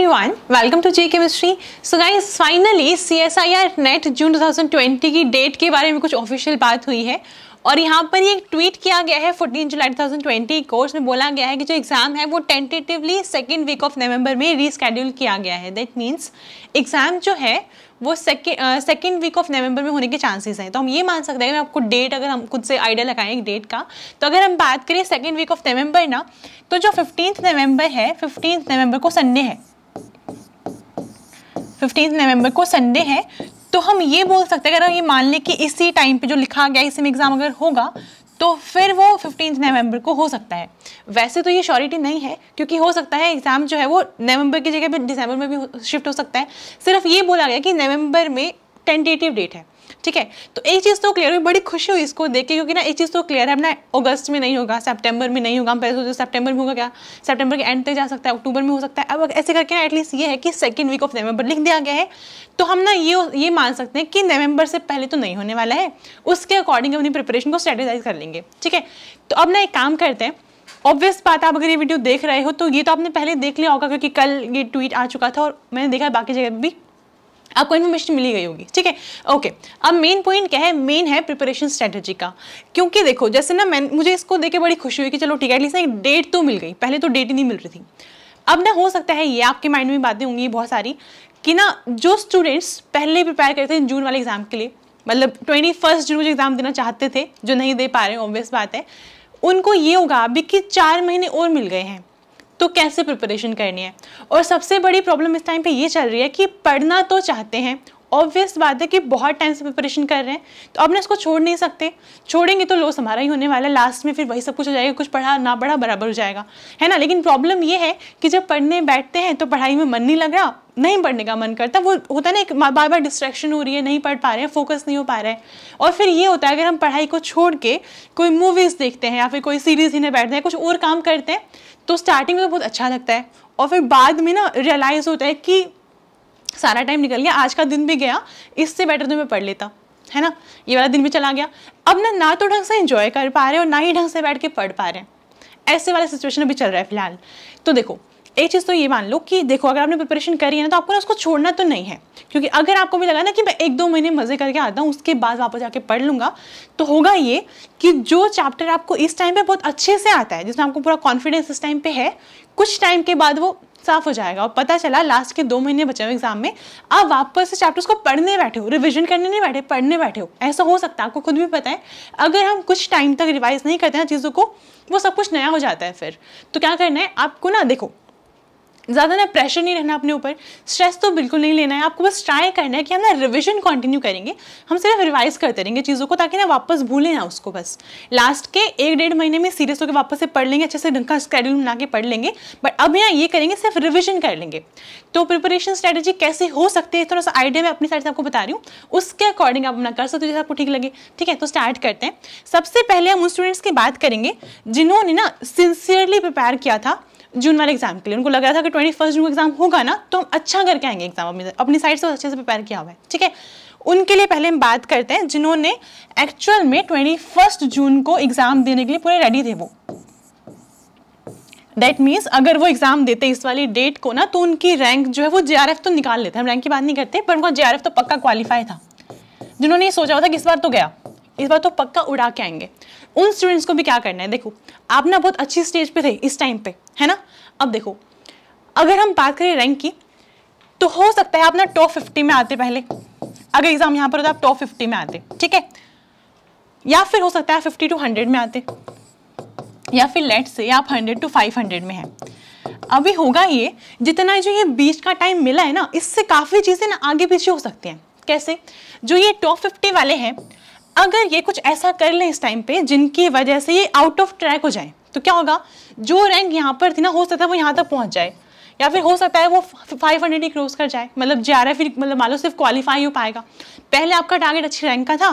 Everyone welcome to G chemistry so guys finally C S I R NET June 2020 की date के बारे में कुछ ऑफिशियल बात हुई है और यहाँ पर ये ट्वीट किया गया है 14 जुलाई 2020 को उसमें बोला गया है कि जो एग्ज़ाम है वो tentatively second week of November में रिस्केड्यूल किया गया है दैट मीन्स एग्ज़ाम जो है वो second second week of November में होने के चांसेस हैं तो हम ये मान सकते हैं कि आपको डेट अगर हम खुद से आइडिया लगाएं एक डेट का तो अगर हम बात करें सेकेंड वीक ऑफ नवंबर ना तो जो फिफ्टींथ नवंबर है फिफ्टींथ नवंबर को संडे है फिफ्टीन नवंबर को संडे है तो हम ये बोल सकते हैं अगर ये मान लें कि इसी टाइम पे जो लिखा गया इसी में एग्ज़ाम अगर होगा तो फिर वो फिफ्टीन नवंबर को हो सकता है वैसे तो ये श्योरिटी नहीं है क्योंकि हो सकता है एग्ज़ाम जो है वो नवंबर की जगह पे दिसंबर में भी शिफ्ट हो सकता है सिर्फ ये बोला गया कि नवंबर में टेंटेटिव डेट है ठीक है तो एक चीज़ तो क्लियर हुई बड़ी खुशी हुई इसको देख के क्योंकि ना एक चीज़ तो क्लियर है ना अगस्त में नहीं होगा सेप्टेम्बर में नहीं होगा हम पहले सोचते सेप्टेम्बर में होगा क्या सेप्टेम्बर के एंड तक जा सकता है अक्टूबर में हो सकता है अब ऐसे करके ना एटलीस्ट ये है कि सेकेंड वीक ऑफ नवंबर लिख दिया गया है तो हम ना ये ये मान सकते हैं कि नवंबर से पहले तो नहीं होने वाला है उसके अकॉर्डिंग अपनी प्रिपरेशन को स्ट्रेटेजाइज कर लेंगे ठीक है तो अब ना एक काम करते हैं ऑब्वियस बात आप अगर ये वीडियो देख रहे हो तो ये तो आपने पहले देख लिया होगा क्योंकि कल ये ट्वीट आ चुका था और मैंने देखा बाकी जगह भी आपको इन्फॉर्मेशन मिली गई होगी ठीक है ओके अब मेन पॉइंट क्या है मेन है प्रिपरेशन स्ट्रेटेजी का क्योंकि देखो जैसे ना मैं मुझे इसको देखे बड़ी खुशी हुई कि चलो ठीक है एटलीस्ट एक डेट तो मिल गई पहले तो डेट ही नहीं मिल रही थी अब ना हो सकता है ये आपके माइंड में बातें होंगी बहुत सारी कि ना जो स्टूडेंट्स पहले प्रिपेयर करते थे जून वाले एग्जाम के लिए मतलब ट्वेंटी फर्स्ट जून मुझे एग्ज़ाम देना चाहते थे जो नहीं दे पा रहे ऑब्वियस बात है उनको ये होगा अभी कि चार महीने और मिल गए हैं तो कैसे प्रिपरेशन करनी है और सबसे बड़ी प्रॉब्लम इस टाइम पे ये चल रही है कि पढ़ना तो चाहते हैं ऑब्वियस बात है कि बहुत टाइम से प्रिपरेशन कर रहे हैं तो अपने इसको छोड़ नहीं सकते छोड़ेंगे तो लोस हमारा ही होने वाला है लास्ट में फिर वही सब कुछ हो जाएगा कुछ पढ़ा ना पढ़ा बराबर हो जाएगा है ना लेकिन प्रॉब्लम ये है कि जब पढ़ने बैठते हैं तो पढ़ाई में मन नहीं लग रहा नहीं पढ़ने का मन करता वो होता ना एक बार बार डिस्ट्रैक्शन हो रही है नहीं पढ़ पा रहे हैं फोकस नहीं हो पा रहा है और फिर ये होता है अगर हम पढ़ाई को छोड़ के कोई मूवीज़ देखते हैं या फिर कोई सीरीज़ ही नहीं बैठते हैं कुछ और काम करते हैं तो स्टार्टिंग में तो बहुत अच्छा लगता है और फिर बाद में ना रियलाइज़ होता है कि सारा टाइम निकल गया आज का दिन भी गया इससे बेटर तो मैं पढ़ लेता है ना ये वाला दिन भी चला गया अब ना ना तो ढंग से इन्जॉय कर पा रहे और ना ही ढंग से बैठ के पढ़ पा रहे हैं ऐसे वाला सिचुएशन अभी चल रहा है फिलहाल तो देखो एक चीज़ तो ये मान लो कि देखो अगर आपने प्रिपरेशन करी है ना तो आपको ना उसको छोड़ना तो नहीं है क्योंकि अगर आपको भी लगा ना कि मैं एक दो महीने मज़े करके आता हूँ उसके बाद वापस जाके पढ़ लूँगा तो होगा ये कि जो चैप्टर आपको इस टाइम पे बहुत अच्छे से आता है जिसमें आपको पूरा कॉन्फिडेंस इस टाइम पे है कुछ टाइम के बाद वो साफ हो जाएगा और पता चला लास्ट के दो महीने बचे हुए एग्जाम में आप वापस से चैप्टर्स को पढ़ने बैठे हो रिविजन करने नहीं बैठे पढ़ने बैठे हो ऐसा हो सकता है आपको खुद भी पता है अगर हम कुछ टाइम तक रिवाइज नहीं करते हैं चीज़ों को वो सब कुछ नया हो जाता है फिर तो क्या करना है आपको ना देखो ज़्यादा ना प्रेशर नहीं रहना अपने ऊपर स्ट्रेस तो बिल्कुल नहीं लेना है आपको बस ट्राई करना है कि हम ना रिविजन कंटिन्यू करेंगे हम सिर्फ रिवाइज करते रहेंगे चीज़ों को ताकि ना वापस भूलें ना उसको बस लास्ट के एक डेढ़ महीने में सीरियस होकर वापस से पढ़ लेंगे अच्छे से ढंग का स्कैड्यूल बना के पढ़ लेंगे बट अब यहाँ ये करेंगे सिर्फ रिविजन कर लेंगे तो प्रिपरेशन स्ट्रैटेजी कैसे हो सकती है थोड़ा सा आइडिया मैं अपनी साइड से आपको बता रही हूँ उसके अकॉर्डिंग आप अपना कर सकते हो जैसे आपको ठीक लगे ठीक है तो स्टार्ट करते हैं सबसे पहले हम उन स्टूडेंट्स की बात करेंगे जिन्होंने ना सिंसियरली प्रिपेयर किया था जून वाले एग्जाम के लिए उनको लग रहा था कि ट्वेंटी फर्स्ट जून एग्जाम होगा ना तो हम अच्छा करके आएंगे एग्जाम अपनी अपनी साइड से अच्छे से प्रिपेयर किया हुआ है ठीक है उनके लिए पहले हम बात करते हैं जिन्होंने एक्चुअल में ट्वेंटी फर्स्ट जून को एग्जाम देने के लिए पूरे रेडी थे वो दैट मीन्स अगर वो एग्जाम देते इस वाली डेट को ना तो उनकी रैंक जो है वो जे तो निकाल लेते हम रैंक की बात नहीं करते पर उनका जे तो पक्का क्वालिफाई था जिन्होंने ये सोचा हुआ था कि इस बार तो गया इस बार तो पक्का उड़ा के आएंगे उन स्टूडेंट्स को भी क्या करना है देखो आप ना बहुत अच्छी स्टेज पे थे इस टाइम पे है ना अब देखो अगर हम बात करें रैंक की तो हो सकता है आप ना टॉप फिफ्टी में आते पहले अगर एग्जाम यहाँ पर हो तो आप टॉप फिफ्टी में आते ठीक है या फिर हो सकता है फिफ्टी टू हंड्रेड में आते या फिर लेट से आप हंड्रेड टू फाइव हंड्रेड में हैं अभी होगा ये जितना जो ये बीच का टाइम मिला है ना इससे काफ़ी चीज़ें ना आगे पीछे हो सकती हैं कैसे जो ये टॉप फिफ्टी वाले हैं अगर ये कुछ ऐसा कर लें इस टाइम पे जिनकी वजह से ये आउट ऑफ ट्रैक हो जाए तो क्या होगा जो रैंक यहाँ पर थी ना हो सकता है वो यहाँ तक पहुँच जाए या फिर हो सकता है वो 500 ही क्रॉस कर जाए मतलब जे आर एफ मतलब मान लो सिर्फ क्वालिफाई हो पाएगा पहले आपका टारगेट अच्छी रैंक का था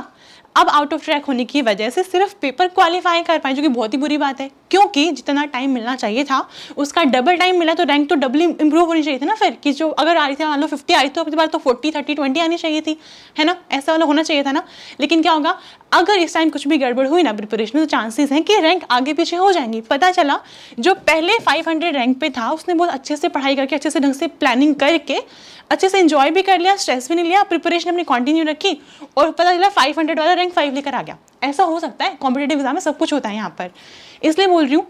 अब आउट ऑफ ट्रैक होने की वजह से सिर्फ पेपर क्वालिफाई कर पाए जो कि बहुत ही बुरी बात है क्योंकि जितना टाइम मिलना चाहिए था उसका डबल टाइम मिला तो रैंक तो डबल इंप्रूव होनी चाहिए थी ना फिर कि जो अगर आ रही थी मान लो फिफ्टी थी तो अगली बार तो फोर्टी थर्टी ट्वेंटी आनी चाहिए थी है ना ऐसा वाला होना चाहिए था ना लेकिन क्या होगा अगर इस टाइम कुछ भी गड़बड़ हुई ना प्रिपरेशन तो चांसेस हैं कि रैंक आगे पीछे हो जाएंगी पता चला जो पहले फाइव रैंक पे था उसने बहुत अच्छे से पढ़ाई करके अच्छे से ढंग से प्लानिंग करके अच्छे से इन्जॉय भी कर लिया स्ट्रेस भी नहीं लिया प्रिपरेशन अपनी कंटिन्यू रखी और पता चला फाइव हंड्रेड वाला रैंक फाइव लेकर आ गया ऐसा हो सकता है कॉम्पिटेटिव एग्जाम में सब कुछ होता है यहाँ पर इसलिए बोल रही हूँ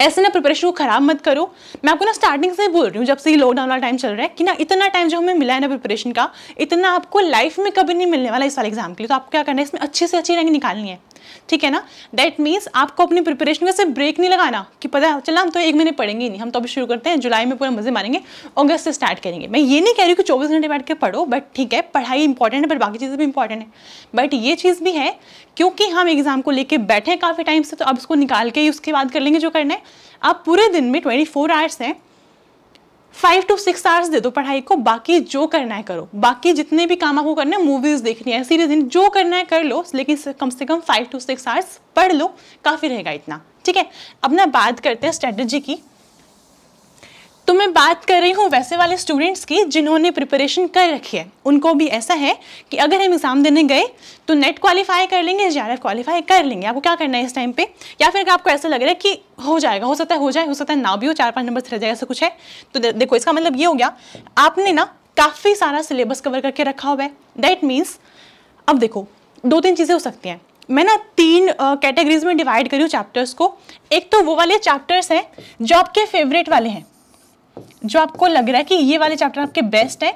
ऐसे ना प्रिपरेशन को खराब मत करो मैं आपको ना स्टार्टिंग से बोल रही हूँ जब से ही लॉकडाउन वाला टाइम चल रहा है कि ना इतना टाइम जो हमें मिला है ना प्रिपरेशन का इतना आपको लाइफ में कभी नहीं मिलने वाला इस वाले एग्जाम के लिए तो आपको क्या करना है इसमें अच्छे से अच्छी रैंक निकालनी है ठीक है ना दैट मीन्स आपको अपनी प्रिपरेशन का सिर्फ ब्रेक नहीं लगाना कि पता चला हम तो एक महीने पढ़ेंगे नहीं हम तो अभी शुरू करते हैं जुलाई में पूरा मज़े मारेंगे अगस्त से स्टार्ट करेंगे मैं ये नहीं कह रही कि चौबीस घंटे बैठ के पढ़ो बट ठीक है पढ़ाई इंपॉर्टेंट है बट बाकी चीज़ें भी इंपॉर्टेंट है बट ये चीज़ भी है क्योंकि हम एग्ज़ाम को लेकर बैठे काफ़ी टाइम से तो अब उसको निकाल के ही उसके बाद कर लेंगे जो करना है आप पूरे दिन में ट्वेंटी फोर आवर्स हैं फाइव टू सिक्स आवर्स दे दो पढ़ाई को बाकी जो करना है करो बाकी जितने भी काम आपको करना है मूवीज देखनी है सीरीज जो करना है कर लो लेकिन कम से कम फाइव टू सिक्स आवर्स पढ़ लो काफ़ी रहेगा इतना ठीक है अब ना बात करते हैं स्ट्रेटेजी की तो मैं बात कर रही हूँ वैसे वाले स्टूडेंट्स की जिन्होंने प्रिपरेशन कर रखी है उनको भी ऐसा है कि अगर हम एग्ज़ाम देने गए तो नेट क्वालिफाई कर लेंगे जे आर क्वालिफाई कर लेंगे आपको क्या करना है इस टाइम पे या फिर आपको ऐसा लग रहा है कि हो जाएगा हो सकता है हो जाए हो सकता है ना भी हो चार पाँच नंबर से रह जाएगा ऐसा कुछ है तो दे, देखो इसका मतलब ये हो गया आपने ना काफ़ी सारा सिलेबस कवर करके रखा हुआ है दैट मीन्स अब देखो दो तीन चीज़ें हो सकती हैं मैं ना तीन कैटेगरीज में डिवाइड करी हूँ चैप्टर्स को एक तो वो वाले चैप्टर्स हैं जो आपके फेवरेट वाले हैं जो आपको लग रहा है कि ये वाले चैप्टर आपके बेस्ट हैं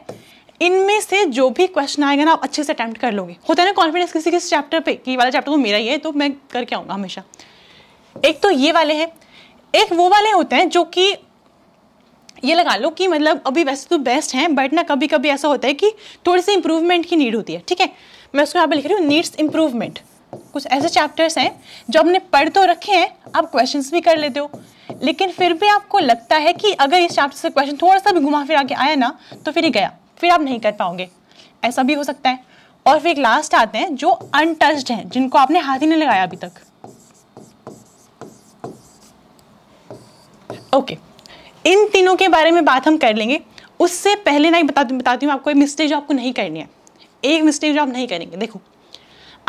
इनमें से जो भी क्वेश्चन आएगा ना आप अच्छे से अटैम्प्ट कर लोगे होता है ना कॉन्फिडेंस किसी किस चैप्टर पे कि वाला चैप्टर तो मेरा ही है तो मैं करके आऊँगा हमेशा एक तो ये वाले हैं एक वो वाले होते हैं जो कि ये लगा लो कि मतलब अभी वैसे तो बेस्ट हैं बट ना कभी कभी ऐसा होता है कि थोड़ी सी इंप्रूवमेंट की नीड होती है ठीक है मैं उसको यहाँ पर लिख रही हूँ नीड्स इंप्रूवमेंट कुछ ऐसे चैप्टर्स हैं जो आपने पढ़ तो रखे हैं आप क्वेश्चंस भी कर लेते हो लेकिन फिर भी आपको लगता है कि अगर इस चैप्टर से क्वेश्चन थोड़ा सा भी घुमा फिरा के आया ना तो फिर ही गया फिर आप नहीं कर पाओगे ऐसा भी हो सकता है और फिर एक लास्ट आते हैं जो अनटस्ड हैं जिनको आपने हाथ ही नहीं लगाया अभी तक ओके okay. इन तीनों के बारे में बात हम कर लेंगे उससे पहले ना बता बताती हूँ आपको एक मिस्टेक जो आपको नहीं करनी है एक मिस्टेक जो आप नहीं करेंगे देखो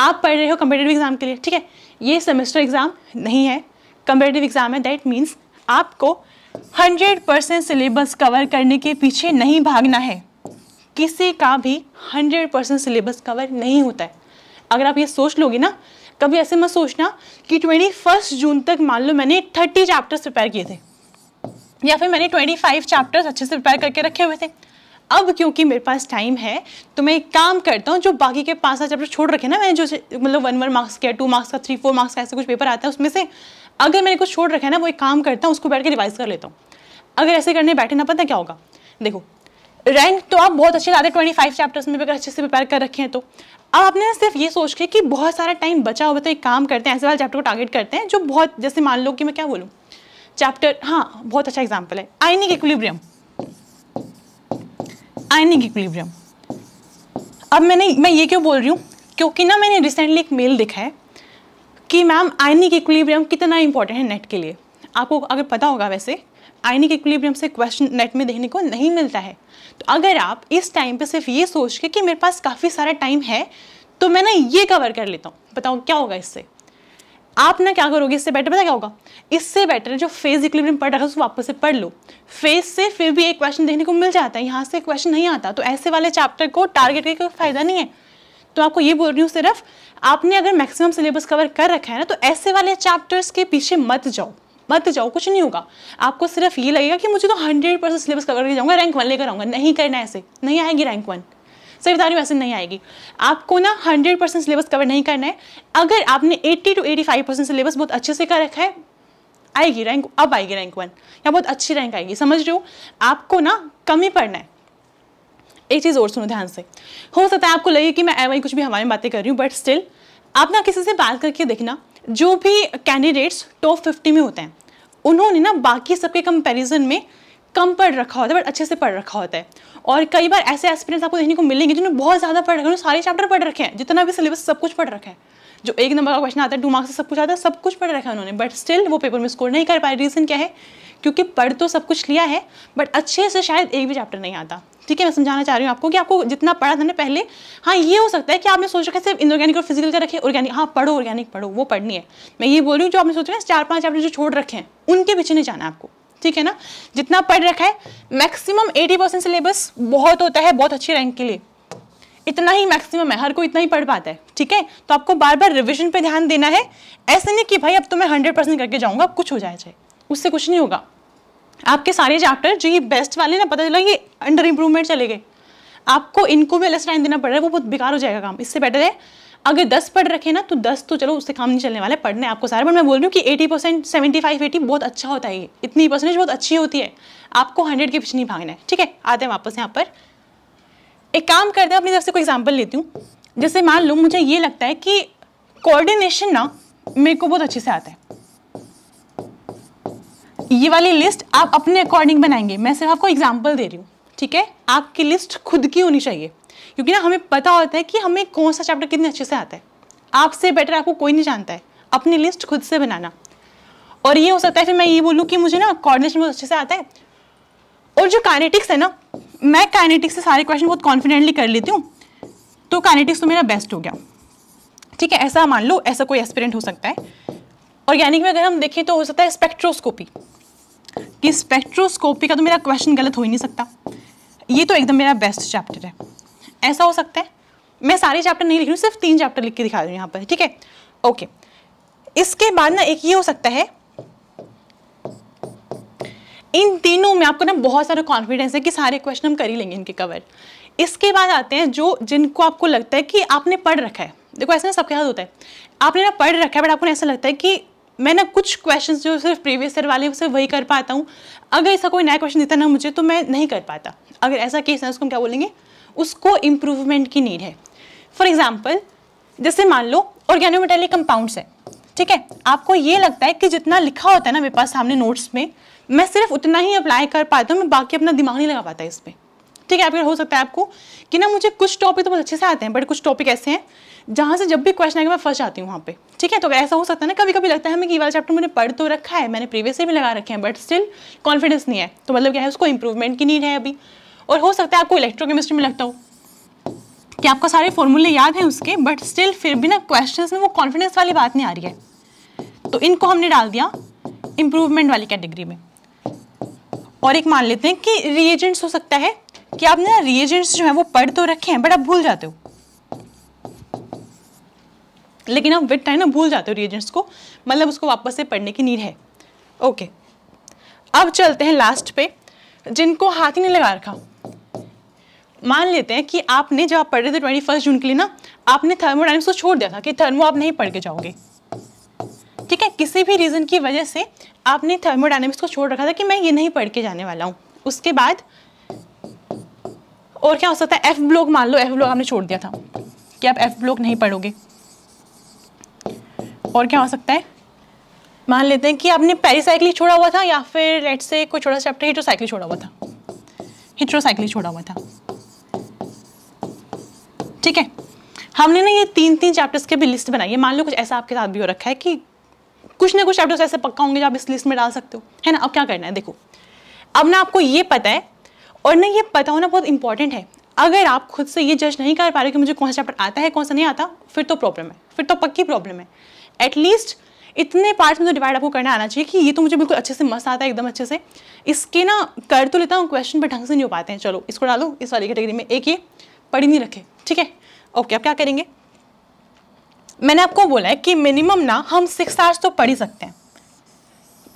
आप पढ़ रहे हो कंपिटेटिव एग्ज़ाम के लिए ठीक है ये सेमेस्टर एग्ज़ाम नहीं है कंपेटिव एग्ज़ाम है दैट मीन्स आपको 100 परसेंट सिलेबस कवर करने के पीछे नहीं भागना है किसी का भी 100 परसेंट सिलेबस कवर नहीं होता है अगर आप ये सोच लोगे ना कभी ऐसे मत सोचना कि ट्वेंटी फर्स्ट जून तक मान लो मैंने थर्टी चैप्टर्स प्रिपेयर किए थे या फिर मैंने ट्वेंटी फाइव चैप्टर्स अच्छे से प्रिपेयर करके रखे हुए थे अब क्योंकि मेरे पास टाइम है तो मैं एक काम करता हूँ जो बाकी के पाँच सात चैप्टर छोड़ रखे ना मैंने जो मतलब वन वन मार्क्स का टू मार्क्स का थ्री फोर मार्क्स का ऐसे कुछ पेपर आता है उसमें से अगर मैंने कुछ छोड़ रखा है ना वो एक काम करता हूँ उसको बैठ के रिवाइज कर लेता हूँ अगर ऐसे करने बैठे ना पता क्या होगा देखो रैंक तो आप बहुत अच्छे लाते ट्वेंटी फाइव चैप्टर्स में भी अगर अच्छे से प्रिपेयर कर रखे हैं तो अब आपने सिर्फ ये सोच के कि बहुत सारा टाइम बचा हुआ तो एक काम करते हैं ऐसे वाले चैप्टर को टारगेट करते हैं जो बहुत जैसे मान लो कि मैं क्या बोलूँ चैप्टर हाँ बहुत अच्छा एग्जाम्पल है आइनिक इक्विलिब्रियम आइनिक इक्विलिब्रियम अब मैंने मैं ये क्यों बोल रही हूँ क्योंकि ना मैंने रिसेंटली एक मेल देखा है कि मैम आयनिक इक्विलिब्रियम कितना इंपॉर्टेंट है नेट के लिए आपको अगर पता होगा वैसे आयनिक इक्विलिब्रियम से क्वेश्चन नेट में देखने को नहीं मिलता है तो अगर आप इस टाइम पे सिर्फ ये सोच के कि मेरे पास काफ़ी सारा टाइम है तो मैं ना ये कवर कर लेता हूँ बताओ क्या होगा इससे आप ना क्या करोगे इससे बेटर पता क्या होगा इससे बेटर जो फेज इक्विलिब्रियम पढ़ रखा है उसको वापस से पढ़ लो फेज से फिर भी एक क्वेश्चन देखने को मिल जाता है यहाँ से क्वेश्चन नहीं आता तो ऐसे वाले चैप्टर को टारगेट करके कोई फायदा नहीं है तो आपको ये बोल रही हूँ सिर्फ आपने अगर मैक्सिमम सिलेबस कवर कर रखा है ना तो ऐसे वाले चैप्टर्स के पीछे मत जाओ मत जाओ कुछ नहीं होगा आपको सिर्फ ये लगेगा कि मुझे तो हंड्रेड परसेंट सिलेबस कवर कर जाऊँगा रैंक वन लेकर आऊँगा नहीं करना ऐसे नहीं आएगी रैंक वन सही बता रही हूँ ऐसे नहीं आएगी आपको ना हंड्रेड परसेंट सिलेबस कवर नहीं करना है अगर आपने eighty to eighty five percent syllabus बहुत अच्छे से कर रखा है आएगी रैंक अब आएगी रैंक वन या बहुत अच्छी रैंक आएगी समझ रहे हो आपको ना कमी पढ़ना है एक चीज़ और सुनो ध्यान से हो सकता है आपको लगे कि मैं वही कुछ भी हमारे में बातें कर रही हूँ बट स्टिल आप ना किसी से बात करके देखना जो भी कैंडिडेट्स टॉप फिफ्टी में होते हैं उन्होंने ना बाकी सबके कंपैरिजन में कम पढ़ रखा होता है बट अच्छे से पढ़ रखा होता है और कई बार ऐसे एक्सपीरियंस आपको देखने को मिलेंगे जिन्होंने बहुत ज़्यादा पढ़ रखा है उन्होंने सारे चैप्टर पढ़ रखे हैं जितना भी सिलेबस सब कुछ पढ़ रखा है जो एक नंबर का क्वेश्चन आता है टू मार्क्स से सब कुछ आता है सब कुछ पढ़ रखा है उन्होंने बट स्टिल वो पेपर में स्कोर नहीं कर पाए रीज़न क्या है क्योंकि पढ़ तो सब कुछ लिया है बट अच्छे से शायद एक भी चैप्टर नहीं आता ठीक है मैं समझाना चाह रही हूँ आपको कि आपको जितना पढ़ा था ना पहले हाँ ये हो सकता है कि आपने सोचा कि सिर्फ इनऑर्गेनिक और फिजिकल का रखे ऑर्गेनिक हाँ पढ़ो ऑर्गेनिक पढ़ो वो पढ़नी है मैं ये बोल रही हूँ जो आपने सोचा ना चार पाँच चैप्टर जो छोड़ रखे हैं उनके पीछे नहीं जाना आपको ठीक है ना जितना पढ़ रखा है मैक्सिमम एटी परसेंट सिलेबस बहुत होता है बहुत अच्छी रैंक के लिए इतना ही मैक्सिमम है हर कोई इतना ही पढ़ पाता है ठीक है तो आपको बार बार रिविजन पे ध्यान देना है ऐसे नहीं कि भाई अब तो मैं हंड्रेड परसेंट करके जाऊंगा कुछ हो जाए चाहिए उससे कुछ नहीं होगा आपके सारे चैप्टर जो ये बेस्ट वाले ना पता चला ये अंडर इम्प्रूवमेंट चले गए आपको इनको भी लेस टाइम देना पड़ रहा है वो बहुत बेकार हो जाएगा काम इससे बेटर है अगर दस पढ़ रखे ना तो दस तो चलो उससे काम नहीं चलने वाला पढ़ने आपको सारे बट मैं बोल रही हूँ कि eighty percent seventy five eighty बहुत अच्छा होता है ये इतनी परसेंटेज बहुत अच्छी होती है आपको हंड्रेड के पीछे नहीं भागना है ठीक है आते हैं वापस यहाँ पर एक काम करते हैं अपनी तरफ से कोई एग्जाम्पल लेती हूँ जैसे मान लो मुझे ये लगता है कि कोऑर्डिनेशन ना मेरे को बहुत अच्छे से आता है ये वाली लिस्ट आप अपने अकॉर्डिंग बनाएंगे मैं सिर्फ आपको एग्जाम्पल दे रही हूँ ठीक है आपकी लिस्ट खुद की होनी चाहिए क्योंकि ना हमें पता होता है कि हमें कौन सा चैप्टर कितने अच्छे से आता है आपसे बेटर आपको कोई नहीं जानता है अपनी लिस्ट खुद से बनाना और ये हो सकता है फिर मैं ये बोलूँ कि मुझे ना कोऑर्डिनेशन बहुत अच्छे से आता है और जो काइनेटिक्स है ना मैं काइनेटिक्स से सारे क्वेश्चन बहुत कॉन्फिडेंटली कर लेती हूँ तो काइनेटिक्स तो मेरा बेस्ट हो गया ठीक है ऐसा मान लो ऐसा कोई एस्पिरेंट हो सकता है ऑर्गेनिक में अगर हम देखें तो हो सकता है स्पेक्ट्रोस्कोपी कि स्पेक्ट्रोस्कोपी का तो मेरा क्वेश्चन गलत हो ही नहीं सकता ये तो एकदम मेरा बेस्ट चैप्टर है ऐसा हो सकता है मैं सारे चैप्टर नहीं लिख रही हूँ सिर्फ तीन चैप्टर लिख के दिखा रही हूँ यहाँ पर ठीक है ओके इसके बाद ना एक ये हो सकता है इन तीनों में आपको ना बहुत सारा कॉन्फिडेंस है कि सारे क्वेश्चन हम कर ही लेंगे इनके कवर इसके बाद आते हैं जो जिनको आपको लगता है कि आपने पढ़ रखा है देखो ऐसा ना सबके साथ होता है आपने ना पढ़ रखा है बट आपको ऐसा लगता है कि मैं ना कुछ क्वेश्चन जो सिर्फ प्रीवियस ईयर वाले सिर्फ वही कर पाता हूँ अगर ऐसा कोई नया क्वेश्चन देता ना मुझे तो मैं नहीं कर पाता अगर ऐसा केस है उसको हम क्या बोलेंगे उसको इम्प्रूवमेंट की नीड है फॉर एग्जाम्पल जैसे मान लो ऑर्गेनोमेटेलिक कंपाउंड्स है ठीक है आपको ये लगता है कि जितना लिखा होता है ना मेरे पास सामने नोट्स में मैं सिर्फ उतना ही अप्लाई कर पाता हूँ मैं बाकी अपना दिमाग नहीं लगा पाता इस पर ठीक है आपके हो सकता है आपको कि ना मुझे कुछ टॉपिक तो बहुत अच्छे से आते हैं बट कुछ टॉपिक ऐसे हैं जहाँ से जब भी क्वेश्चन आएगा मैं फर्स्ट आती हूँ वहाँ पे ठीक है तो ऐसा हो सकता है ना कभी कभी लगता है हमें कि वाला चैप्टर मैंने पढ़ तो रखा है मैंने प्रीवियस भी लगा रखे हैं बट स्टिल कॉन्फिडेंस नहीं है तो मतलब क्या है उसको इंप्रूवमेंट की नीड है अभी और हो सकता है आपको इलेक्ट्रोकेमिस्ट्री में लगता हो कि आपको सारे फॉर्मूले याद हैं उसके बट स्टिल फिर भी ना क्वेश्चन में वो कॉन्फिडेंस वाली बात नहीं आ रही है तो इनको हमने डाल दिया इम्प्रूवमेंट वाली कैटेगरी में और एक मान लेते हैं कि रिएजेंट्स हो सकता है कि आपने ना रिएजेंट्स जो है वो पढ़ तो रखे हैं बट आप भूल जाते हो लेकिन आप विद टाइम ना भूल जाते हो रिएजेंट्स को मतलब उसको वापस से पढ़ने की नीड है ओके अब चलते हैं लास्ट पे जिनको हाथ ही नहीं लगा रखा मान लेते हैं कि आपने जब आप पढ़ रहे थे ट्वेंटी फर्स्ट जून के लिए ना आपने थर्मोडाइनमिक्स को छोड़ दिया था कि थर्मो आप नहीं पढ़ के जाओगे ठीक है किसी भी रीज़न की वजह से आपने थर्मोडाइनमिक्स को छोड़ रखा था कि मैं ये नहीं पढ़ के जाने वाला हूँ उसके बाद और क्या हो सकता है एफ ब्लॉक मान लो एफ ब्लॉक आपने छोड़ दिया था कि आप एफ ब्लॉक नहीं पढ़ोगे और क्या हो सकता है मान लेते हैं कि आपने पेरीसाइक्लिक छोड़ा हुआ था या फिर लेट से कोई छोटा चैप्टर हिट्रोसाइक्लिक छोड़ा हुआ था हिट्रोसाइक्लिक छोड़ा हुआ था ठीक है हमने ना ये तीन तीन चैप्टर्स के भी लिस्ट बनाई है मान लो कुछ ऐसा आपके साथ भी हो रखा है कि कुछ ना कुछ चैप्टर्स ऐसे पक्का होंगे जो आप इस लिस्ट में डाल सकते हो है ना अब क्या करना है देखो अब ना आपको ये पता है और ना ये पता होना बहुत इंपॉर्टेंट है अगर आप खुद से ये जज नहीं कर पा रहे कि मुझे कौन सा चैप्टर आता है कौन सा नहीं आता फिर तो प्रॉब्लम है फिर तो पक्की प्रॉब्लम है एटलीस्ट इतने पार्ट्स में तो डिवाइड आपको करना आना चाहिए कि ये तो मुझे बिल्कुल अच्छे से मस्त आता है एकदम अच्छे से इसके ना कर तो लेता हूँ क्वेश्चन पर ढंग से नहीं हो पाते हैं चलो इसको डालो इस वाली कैटेगरी में एक ये पढ़ी नहीं रखे ठीक है ओके अब क्या करेंगे मैंने आपको बोला है कि मिनिमम ना हम सिक्स आवर्स तो पढ़ ही सकते हैं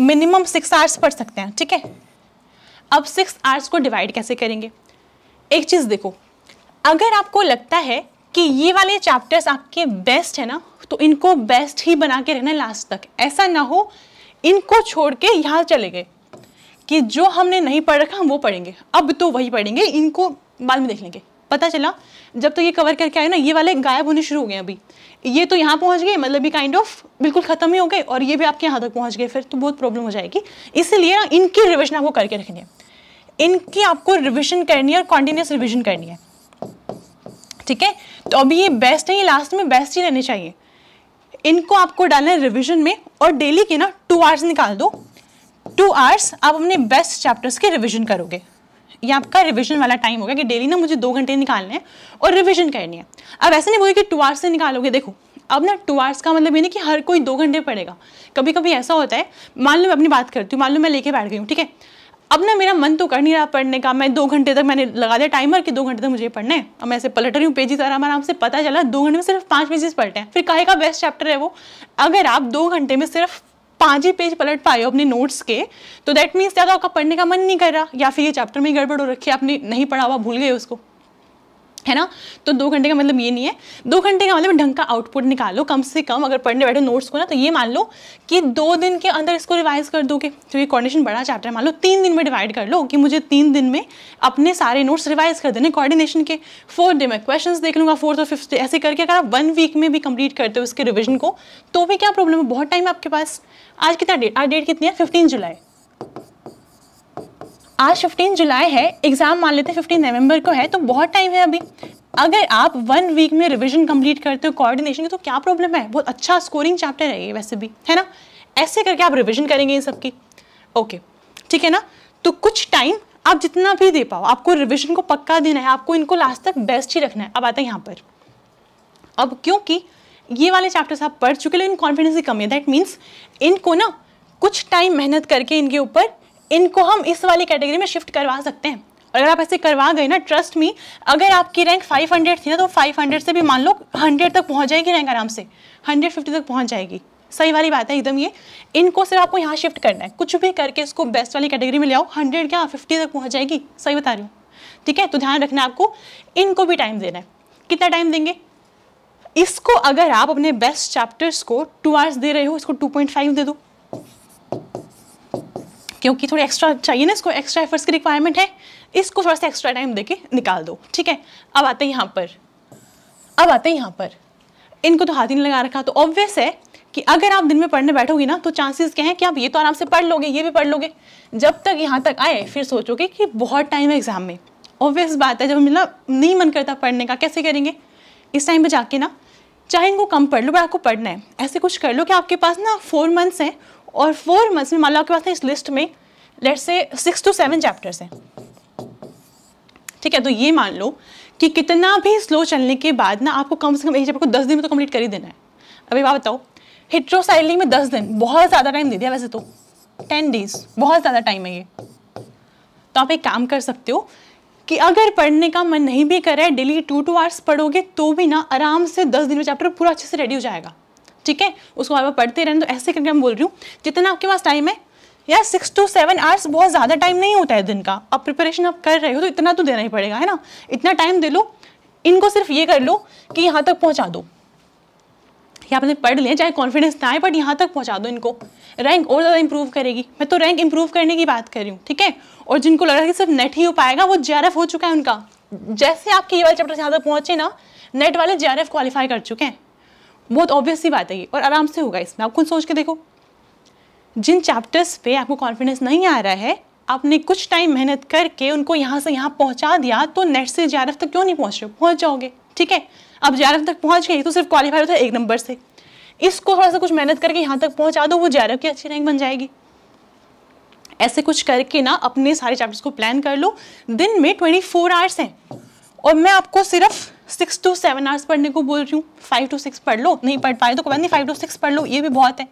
मिनिमम सिक्स आवर्स पढ़ सकते हैं ठीक है अब सिक्स आवर्स को डिवाइड कैसे करेंगे एक चीज़ देखो अगर आपको लगता है कि ये वाले चैप्टर्स आपके बेस्ट है ना तो इनको बेस्ट ही बना के रहना लास्ट तक ऐसा ना हो इनको छोड़ के यहाँ चले गए कि जो हमने नहीं पढ़ रखा हम वो पढ़ेंगे अब तो वही पढ़ेंगे इनको बाद में देख लेंगे पता चला जब तो ये कवर करके आए ना ये वाले गायब होने शुरू हो गए अभी ये तो यहाँ पहुँच गए मतलब ये काइंड ऑफ बिल्कुल ख़त्म ही हो गए और ये भी आपके यहाँ तक पहुँच गए फिर तो बहुत प्रॉब्लम हो जाएगी इसलिए ना इनकी रिविजन आपको करके रखनी है इनकी आपको रिविजन करनी है और कॉन्टीन्यूस रिविजन करनी है ठीक है तो अभी ये बेस्ट है ये लास्ट में बेस्ट ही रहने चाहिए इनको आपको डालना है रिविजन में और डेली के ना टू आवर्स निकाल दो टू आवर्स आप अपने बेस्ट चैप्टर्स के रिविजन करोगे ये आपका रिविजन वाला टाइम होगा कि डेली ना मुझे दो घंटे निकालने हैं और रिविजन करनी है अब ऐसे नहीं बोले कि टू आवर्स से निकालोगे देखो अब ना टू आवर्स का मतलब ये नहीं कि हर कोई दो घंटे पढ़ेगा कभी कभी ऐसा होता है मान लो मैं अपनी बात करती हूँ मान लो मैं लेके बैठ गई हूँ ठीक है अब ना मेरा मन तो कर नहीं रहा पढ़ने का मैं दो घंटे तक मैंने लगा दिया टाइमर कि दो घंटे तक मुझे पढ़ना है अब मैं ऐसे पलट रही हूँ पेजेस आराम आराम से पता चला दो घंटे में सिर्फ पाँच पेजेस पलटे हैं फिर काहे का बेस्ट चैप्टर है वो अगर आप दो घंटे में सिर्फ पाँच ही पेज पलट पाए हो अपने नोट्स के तो दैट मीन्स ज़्यादा आपका पढ़ने का मन नहीं कर रहा या फिर ये चैप्टर में गड़बड़ हो रखी है आपने नहीं पढ़ा हुआ भूल गए उसको है ना तो दो घंटे का मतलब ये नहीं है दो घंटे का मतलब ढंग का आउटपुट निकालो कम से कम अगर पढ़ने बैठे नोट्स को ना तो ये मान लो कि दो दिन के अंदर इसको रिवाइज कर दोगे तो ये कोऑर्डिनेशन बड़ा चैप्टर है मान लो तीन दिन में डिवाइड कर लो कि मुझे तीन दिन में अपने सारे नोट्स रिवाइज कर देने कॉर्डिनेशन के फोर्थ डे में क्वेश्चन देख लूँगा फोर्थ और फिफ्थ डे ऐसे करके अगर आप वन वीक में भी कंप्लीट करते हो उसके रिविजन को तो भी क्या प्रॉब्लम है बहुत टाइम है आपके पास आज कितना डेट आज डेट कितनी है फिफ्टीन जुलाई आज 15 जुलाई है एग्ज़ाम मान लेते हैं 15 नवंबर को है तो बहुत टाइम है अभी अगर आप वन वीक में रिविजन कंप्लीट करते हो कोऑर्डिनेशन की तो क्या प्रॉब्लम है बहुत अच्छा स्कोरिंग चैप्टर है ये वैसे भी है ना ऐसे करके आप रिविजन करेंगे इन सबकी ओके ठीक है ना तो कुछ टाइम आप जितना भी दे पाओ आपको रिविजन को पक्का देना है आपको इनको लास्ट तक बेस्ट ही रखना है अब आते हैं यहाँ पर अब क्योंकि ये वाले चैप्टर्स आप पढ़ चुके लेकिन कॉन्फिडेंस की कमी है दैट मीन्स इनको ना कुछ टाइम मेहनत करके इनके ऊपर इनको हम इस वाली कैटेगरी में शिफ्ट करवा सकते हैं और अगर आप ऐसे करवा गए ना ट्रस्ट मी अगर आपकी रैंक 500 थी ना तो 500 से भी मान लो 100 तक पहुंच जाएगी रैंक आराम से 150 तक पहुंच जाएगी सही वाली बात है एकदम ये इनको सिर्फ आपको यहाँ शिफ्ट करना है कुछ भी करके इसको बेस्ट वाली कैटेगरी में ले आओ हंड्रेड क्या फिफ्टी तक पहुँच जाएगी सही बता रही हूँ ठीक है तो ध्यान रखना आपको इनको भी टाइम देना है कितना टाइम देंगे इसको अगर आप अपने बेस्ट चैप्टर्स को टू आवर्स दे रहे हो इसको टू दे दो क्योंकि थोड़ी एक्स्ट्रा चाहिए ना इसको एक्स्ट्रा एफर्ट्स की रिक्वायरमेंट है इसको थोड़ा सा एक्स्ट्रा टाइम देके निकाल दो ठीक है अब आते हैं यहाँ पर अब आते हैं यहाँ पर इनको तो हाथ ही नहीं लगा रखा तो ऑब्वियस है कि अगर आप दिन में पढ़ने बैठोगे ना तो चांसेस क्या हैं कि आप ये तो आराम से पढ़ लोगे ये भी पढ़ लोगे जब तक यहाँ तक आए फिर सोचोगे कि बहुत टाइम है एग्ज़ाम में ऑब्वियस बात है जब मतलब नहीं मन करता पढ़ने का कैसे करेंगे इस टाइम पर जाके ना चाहे इनको कम पढ़ लो बट आपको पढ़ना है ऐसे कुछ कर लो कि आपके पास ना फोर मंथ्स हैं और फोर मंथ्स में मान लो आपके पास इस लिस्ट में लेट से सिक्स टू सेवन चैप्टर्स हैं ठीक है तो ये मान लो कि कितना भी स्लो चलने के बाद ना आपको कम से कम एक चैप्टर को दस दिन में तो कंप्लीट कर ही देना है अभी बात बताओ हिट्रोसाइलिंग में दस दिन बहुत ज़्यादा टाइम दे दिया वैसे तो टेन डेज बहुत ज़्यादा टाइम है ये तो आप एक काम कर सकते हो कि अगर पढ़ने का मन नहीं भी करे डेली टू टू आवर्स पढ़ोगे तो भी ना आराम से दस दिन में चैप्टर पूरा अच्छे से रेडी हो जाएगा ठीक है उसको बार बार पढ़ते रहना तो ऐसे करके मैं बोल रही हूँ जितना आपके पास टाइम है यार सिक्स टू सेवन आवर्स बहुत ज़्यादा टाइम नहीं होता है दिन का अब प्रिपरेशन आप कर रहे हो तो इतना तो देना ही पड़ेगा है ना इतना टाइम दे लो इनको सिर्फ ये कर लो कि यहाँ तक पहुँचा दो या आपने पढ़ लिया चाहे कॉन्फिडेंस ना आए बट यहाँ तक पहुँचा दो इनको रैंक और ज़्यादा इंप्रूव करेगी मैं तो रैंक इंप्रूव करने की बात कर रही हूँ ठीक है और जिनको लग रहा है कि सिर्फ नेट ही हो पाएगा वो जे हो चुका है उनका जैसे आपके ये वाले चैप्टर से यहाँ तक पहुँचे ना नेट वाले जे क्वालिफाई कर चुके हैं बहुत ऑब्वियस सी बात है ये और आराम से होगा इसमें आप खुद सोच के देखो जिन चैप्टर्स पे आपको कॉन्फिडेंस नहीं आ रहा है आपने कुछ टाइम मेहनत करके उनको यहाँ से यहाँ पहुँचा दिया तो नेट से जारफ तक क्यों नहीं पहुँच रहे पहुँच जाओगे ठीक है अब जारफ तक पहुँच गए तो सिर्फ क्वालिफाई होता है एक नंबर से इसको थोड़ा सा कुछ मेहनत करके यहाँ तक पहुँचा दो वो जे की अच्छी रैंक बन जाएगी ऐसे कुछ करके ना अपने सारे चैप्टर्स को प्लान कर लो दिन में ट्वेंटी फोर आवर्स हैं और मैं आपको सिर्फ सिक्स टू सेवन आवर्स पढ़ने को बोल रही हूँ फाइव टू सिक्स पढ़ लो नहीं पढ़ पाए तो कोई नहीं फाइव टू सिक्स पढ़ लो ये भी बहुत है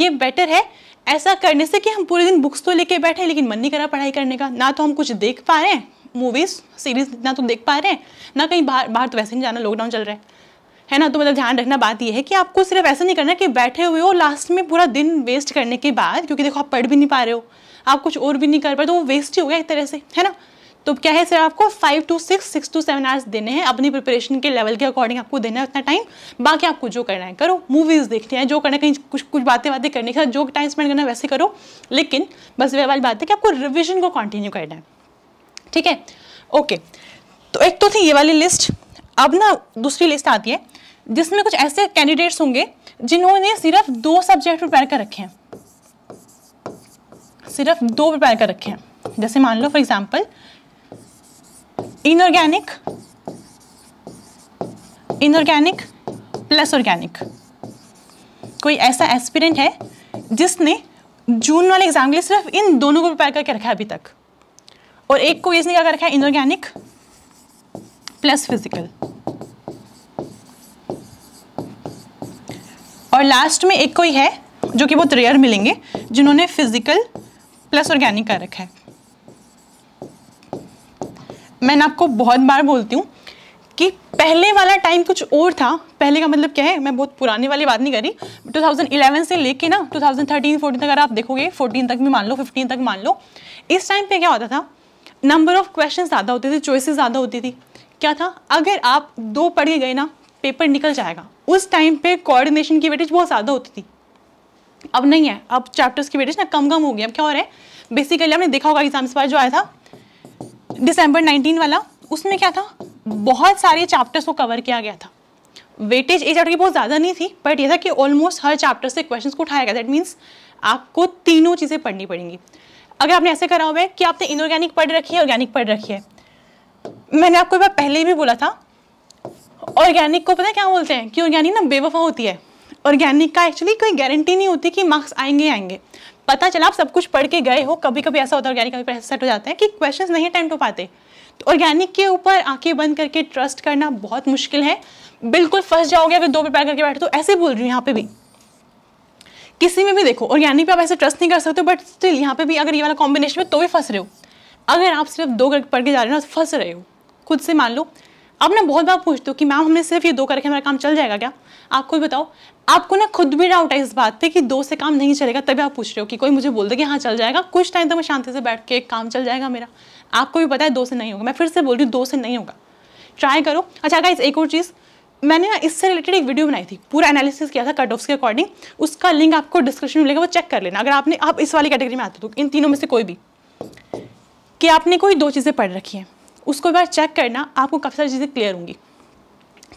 ये बेटर है ऐसा करने से कि हम पूरे दिन बुक्स तो लेके बैठे लेकिन मन नहीं करा पढ़ाई करने का ना तो हम कुछ देख पा रहे हैं मूवीज़ सीरीज ना तो देख पा रहे हैं ना कहीं बाहर बाहर तो वैसे नहीं जाना लॉकडाउन चल रहा है है ना तो मतलब ध्यान रखना बात यह है कि आपको सिर्फ ऐसा नहीं करना कि बैठे हुए हो लास्ट में पूरा दिन वेस्ट करने के बाद क्योंकि देखो आप पढ़ भी नहीं पा रहे हो आप कुछ और भी नहीं कर पा रहे तो वो वेस्ट ही हो गया एक तरह से है ना तो क्या है सर आपको five to six six to seven hours देने हैं अपनी प्रिपरेशन के लेवल के अकॉर्डिंग आपको देना है उतना टाइम बाकी आपको जो करना है करो मूवीज़ देखनी है जो करना कहीं कुछ कुछ बातें बातें करने के साथ जो टाइम स्पेंड करना है वैसे करो लेकिन बस वे वाली बात है कि आपको रिविजन को कंटिन्यू करना है ठीक है ओके तो एक तो थी ये वाली लिस्ट अब ना दूसरी लिस्ट आती है जिसमें कुछ ऐसे कैंडिडेट्स होंगे जिन्होंने सिर्फ दो सब्जेक्ट प्रिपेयर कर रखे हैं सिर्फ दो प्रिपेयर कर रखे हैं जैसे मान लो for example inorganic inorganic plus organic कोई ऐसा एस्पिरेंट है जिसने जून वाले एग्जाम के लिए सिर्फ इन दोनों को प्रिपेयर करके रखा है अभी तक और एक को इसने क्या कर रखा है इनऑर्गेनिक प्लस फिजिकल और लास्ट में एक कोई है जो कि बहुत रेयर मिलेंगे जिन्होंने फिजिकल प्लस ऑर्गेनिक कर रखा है मैंने आपको बहुत बार बोलती हूँ कि पहले वाला टाइम कुछ और था पहले का मतलब क्या है मैं बहुत पुराने वाली बात नहीं करी 2011 से लेके ना 2013 14 तक अगर आप देखोगे 14 तक भी मान लो 15 तक मान लो इस टाइम पे क्या होता था नंबर ऑफ क्वेश्चन ज़्यादा होते थे चॉइसेस ज़्यादा होती थी क्या था अगर आप दो पढ़ के गए ना पेपर निकल जाएगा उस टाइम पर कोऑर्डिनेशन की वेटेज बहुत ज़्यादा होती थी अब नहीं है अब चैप्टर्स की वेटेज ना कम कम हो गई अब क्या हो रहा है बेसिकली आपने देखा होगा एग्जाम्स पर जो आया था दिसंबर 19 वाला उसमें क्या था बहुत सारे चैप्टर्स को कवर किया गया था वेटेज ए चैप्टर की बहुत ज़्यादा नहीं थी बट ये था कि ऑलमोस्ट हर चैप्टर से क्वेश्चन को उठाया गया दैट मीन्स आपको तीनों चीज़ें पढ़नी पड़ेंगी अगर आपने ऐसे करा हुआ है कि आपने इनऑर्गेनिक पढ़ रखी है ऑर्गेनिक पढ़ रखी है मैंने आपको एक बार पहले भी बोला था ऑर्गेनिक को पता है क्या बोलते हैं कि ऑर्गेनिक ना बेवफा होती है ऑर्गेनिक का एक्चुअली कोई गारंटी नहीं होती कि मार्क्स आएंगे आएंगे पता चला आप सब कुछ पढ़ के गए हो कभी कभी ऐसा होता है ऑर्गेनिक कभी सेट हो जाते हैं कि क्वेश्चंस नहीं अटेम्प्ट हो पाते तो ऑर्गेनिक के ऊपर आंखें बंद करके ट्रस्ट करना बहुत मुश्किल है बिल्कुल फंस जाओगे अगर दो प्रिपेयर करके बैठे तो ऐसे बोल रही हूँ यहाँ पे भी किसी में भी देखो ऑर्गेनिक पे आप ऐसे ट्रस्ट नहीं कर सकते बट स्टिल यहाँ पे भी अगर ये वाला कॉम्बिनेशन में तो भी फंस रहे हो अगर आप सिर्फ दो करके पढ़ के जा रहे हो ना फंस रहे हो खुद से मान लो आप ना बहुत बार पूछते हो कि मैम हमने सिर्फ ये दो करके हमारा काम चल जाएगा क्या आपको भी बताओ आपको ना खुद भी डाउट है इस बात पे कि दो से काम नहीं चलेगा तभी आप पूछ रहे हो कि कोई मुझे बोल दे कि हाँ चल जाएगा कुछ टाइम तक तो मैं शांति से बैठ के काम चल जाएगा मेरा आपको भी पता है दो से नहीं होगा मैं फिर से बोल रही हूँ दो से नहीं होगा ट्राई करो अच्छा गाइस एक और चीज़ मैंने ना इससे रिलेटेड एक वीडियो बनाई थी पूरा एनालिसिस किया था कट ऑफ्स के अकॉर्डिंग उसका लिंक आपको डिस्क्रिप्शन में मिलेगा वो चेक कर लेना अगर आपने आप इस वाली कैटेगरी में आते हो तो इन तीनों में से कोई भी कि आपने कोई दो चीज़ें पढ़ रखी हैं उसको एक बार चेक करना आपको काफ़ी सारी चीज़ें क्लियर होंगी